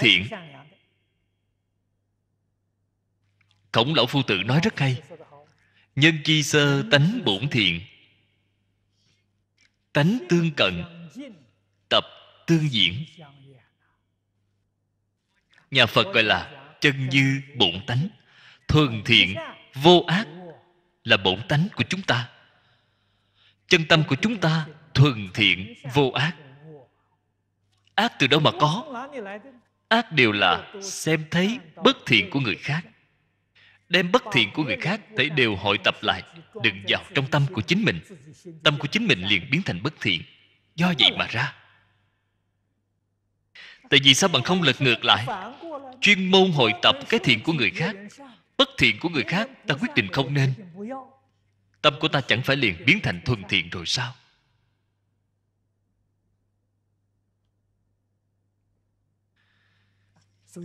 thiện khổng lão phu tử nói rất hay nhân chi sơ tánh bổn thiện tánh tương cận tập tương diễn nhà phật gọi là chân như bổn tánh thuần thiện vô ác là bổn tánh của chúng ta chân tâm của chúng ta thuần thiện vô ác ác từ đâu mà có ác đều là xem thấy bất thiện của người khác đem bất thiện của người khác thể đều hội tập lại đừng vào trong tâm của chính mình tâm của chính mình liền biến thành bất thiện do vậy mà ra tại vì sao bạn không lật ngược lại chuyên môn hội tập cái thiện của người khác bất thiện của người khác ta quyết định không nên tâm của ta chẳng phải liền biến thành thuần thiện rồi sao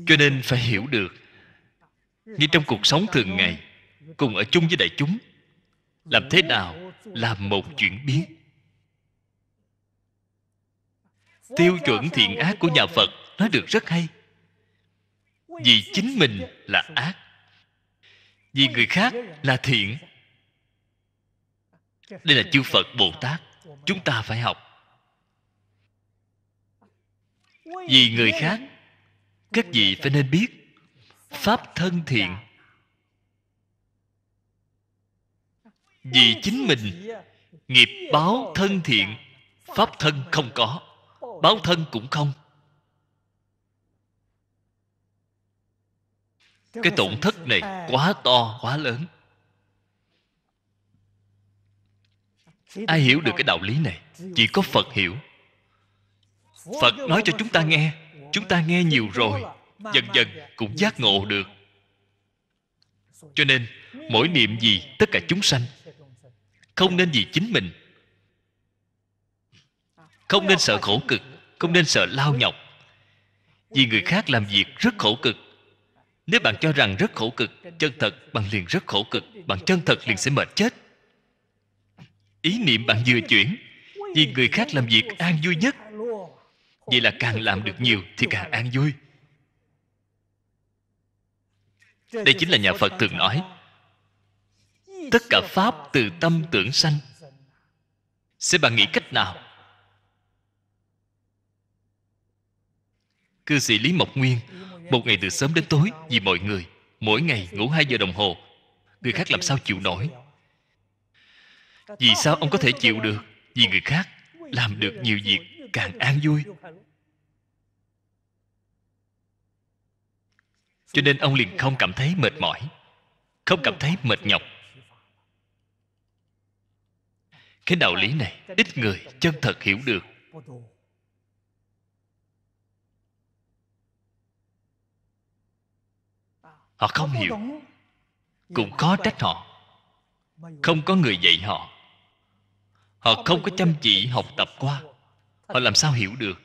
cho nên phải hiểu được như trong cuộc sống thường ngày cùng ở chung với đại chúng làm thế nào làm một chuyển biến tiêu chuẩn thiện ác của nhà phật nói được rất hay vì chính mình là ác vì người khác là thiện đây là chư phật bồ tát chúng ta phải học vì người khác các vị phải nên biết pháp thân thiện vì chính mình nghiệp báo thân thiện pháp thân không có báo thân cũng không cái tổn thất này quá to quá lớn ai hiểu được cái đạo lý này chỉ có phật hiểu phật nói cho chúng ta nghe chúng ta nghe nhiều rồi dần dần cũng giác ngộ được cho nên mỗi niệm gì tất cả chúng sanh không nên vì chính mình không nên sợ khổ cực không nên sợ lao nhọc vì người khác làm việc rất khổ cực nếu bạn cho rằng rất khổ cực chân thật bạn liền rất khổ cực bạn chân thật liền sẽ mệt chết ý niệm bạn vừa chuyển vì người khác làm việc an vui nhất Vậy là càng làm được nhiều thì càng an vui Đây chính là nhà Phật thường nói Tất cả Pháp từ tâm tưởng sanh Sẽ bạn nghĩ cách nào Cư sĩ Lý Mộc Nguyên Một ngày từ sớm đến tối Vì mọi người Mỗi ngày ngủ hai giờ đồng hồ Người khác làm sao chịu nổi Vì sao ông có thể chịu được Vì người khác làm được nhiều việc càng an vui cho nên ông liền không cảm thấy mệt mỏi không cảm thấy mệt nhọc cái đạo lý này ít người chân thật hiểu được họ không hiểu cũng khó trách họ không có người dạy họ họ không có chăm chỉ học tập qua họ làm sao hiểu được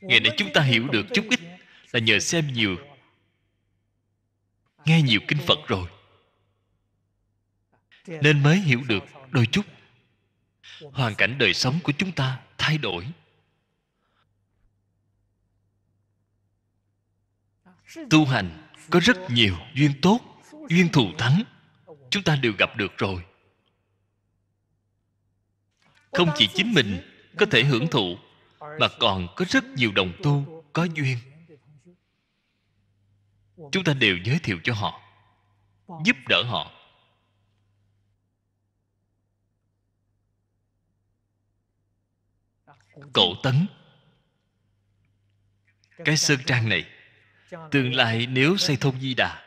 ngày nay chúng ta hiểu được chút ít là nhờ xem nhiều nghe nhiều kinh phật rồi nên mới hiểu được đôi chút hoàn cảnh đời sống của chúng ta thay đổi tu hành có rất nhiều duyên tốt duyên thù thắng chúng ta đều gặp được rồi không chỉ chính mình có thể hưởng thụ mà còn có rất nhiều đồng tu có duyên chúng ta đều giới thiệu cho họ giúp đỡ họ cổ tấn cái sơn trang này tương lai nếu xây thôn di đà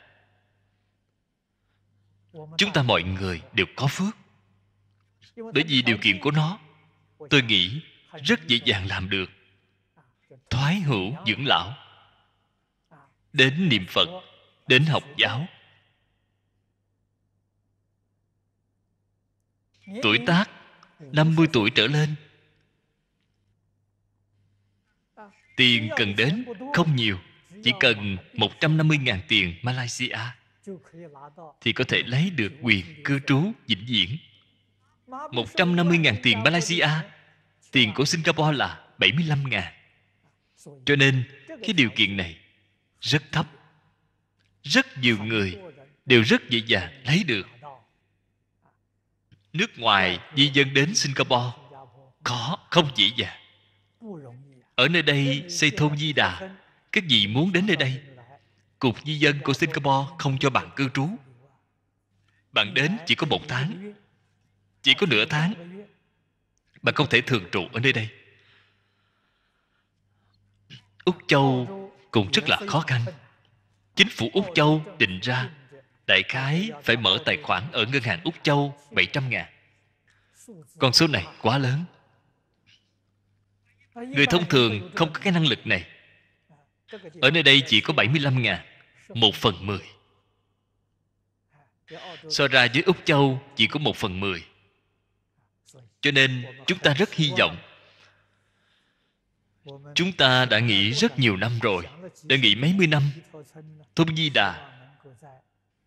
chúng ta mọi người đều có phước bởi vì điều kiện của nó tôi nghĩ rất dễ dàng làm được thoái hữu dưỡng lão đến niệm phật đến học giáo tuổi tác 50 tuổi trở lên Tiền cần đến không nhiều Chỉ cần 150.000 tiền Malaysia Thì có thể lấy được quyền cư trú vĩnh viễn 150.000 tiền Malaysia Tiền của Singapore là 75.000 Cho nên Cái điều kiện này Rất thấp Rất nhiều người Đều rất dễ dàng lấy được Nước ngoài di dân đến Singapore Có không dễ dàng Ở nơi đây xây thôn Di Đà Các vị muốn đến nơi đây Cục di dân của Singapore không cho bạn cư trú Bạn đến chỉ có một tháng chỉ có nửa tháng Bạn không thể thường trụ ở nơi đây Úc Châu cũng rất là khó khăn Chính phủ Úc Châu định ra Đại khái phải mở tài khoản ở ngân hàng Úc Châu 700 ngàn Con số này quá lớn Người thông thường không có cái năng lực này Ở nơi đây chỉ có 75 ngàn Một phần mười So ra với Úc Châu chỉ có một phần mười cho nên chúng ta rất hy vọng chúng ta đã nghĩ rất nhiều năm rồi đã nghĩ mấy mươi năm thông di đà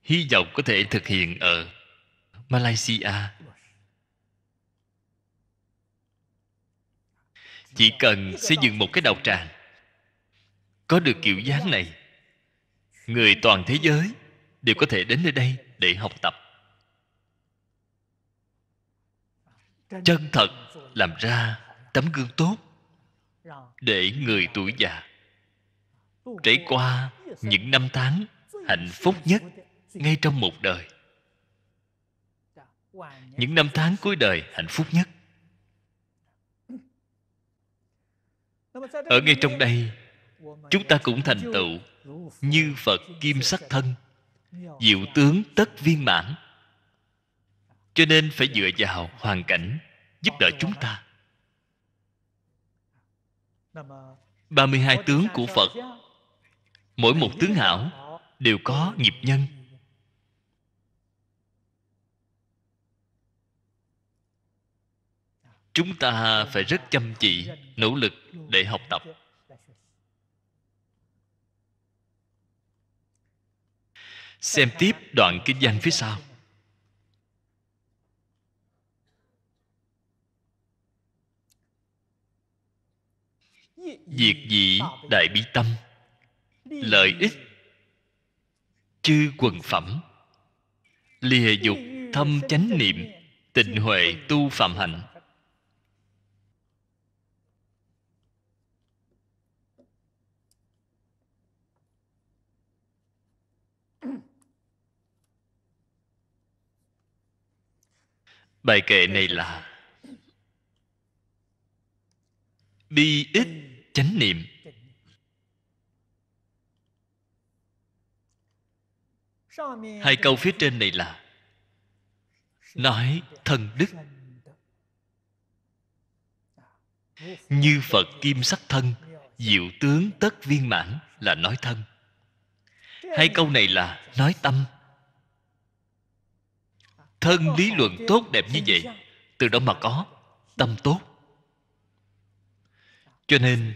hy vọng có thể thực hiện ở malaysia chỉ cần xây dựng một cái đạo tràng có được kiểu dáng này người toàn thế giới đều có thể đến nơi đây để học tập chân thật làm ra tấm gương tốt để người tuổi già trải qua những năm tháng hạnh phúc nhất ngay trong một đời những năm tháng cuối đời hạnh phúc nhất ở ngay trong đây chúng ta cũng thành tựu như phật kim sắc thân diệu tướng tất viên mãn cho nên phải dựa vào hoàn cảnh giúp đỡ chúng ta 32 tướng của Phật Mỗi một tướng hảo đều có nghiệp nhân Chúng ta phải rất chăm chỉ, nỗ lực để học tập Xem tiếp đoạn kinh văn phía sau Việc dĩ đại bi tâm Lợi ích Chư quần phẩm Lìa dục thâm chánh niệm Tịnh huệ tu phạm hạnh Bài kệ này là bi ít chánh niệm hai câu phía trên này là nói thân đức như phật kim sắc thân diệu tướng tất viên mãn là nói thân hai câu này là nói tâm thân lý luận tốt đẹp như vậy từ đó mà có tâm tốt cho nên